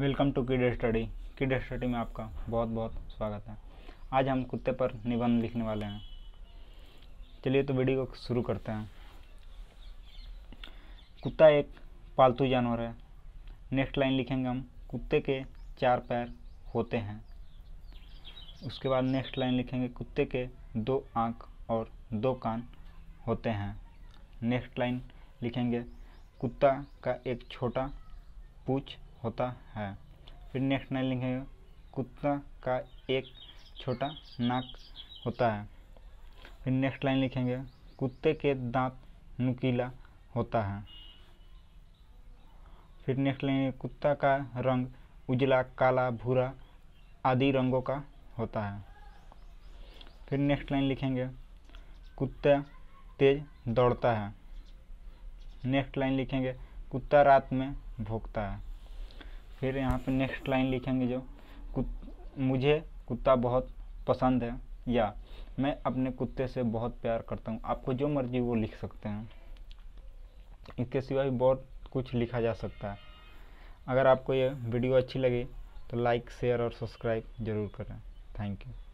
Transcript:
welcome to kid study kid study में आपका बहुत बहुत स्वागत है आज हम कुत्ते पर निबंध लिखने वाले हैं चलिए तो वीडियो को शुरू करते हैं कुत्ता एक पालतू जानवर है नेक्स्ट लाइन लिखेंगे हम कुत्ते के चार पैर होते हैं उसके बाद नेक्स्ट लाइन लिखेंगे कुत्ते के दो आँख और दो कान होते हैं नेक्स्ट लाइन लिखेंगे कुत्ता का एक छोटा पूछ होता है फिर नेक्स्ट लाइन लिखेंगे कुत्ता का एक छोटा नाक होता है फिर नेक्स्ट लाइन लिखेंगे कुत्ते के दांत नुकीला होता है फिर नेक्स्ट लाइन कुत्ता का रंग उजला काला भूरा आदि रंगों का होता है फिर नेक्स्ट लाइन लिखेंगे कुत्ता तेज दौड़ता है नेक्स्ट लाइन लिखेंगे कुत्ता रात में भोगता है फिर यहाँ पे नेक्स्ट लाइन लिखेंगे जो कुत मुझे कुत्ता बहुत पसंद है या मैं अपने कुत्ते से बहुत प्यार करता हूँ आपको जो मर्जी वो लिख सकते हैं इसके सिवा भी बहुत कुछ लिखा जा सकता है अगर आपको ये वीडियो अच्छी लगी तो लाइक शेयर और सब्सक्राइब ज़रूर करें थैंक यू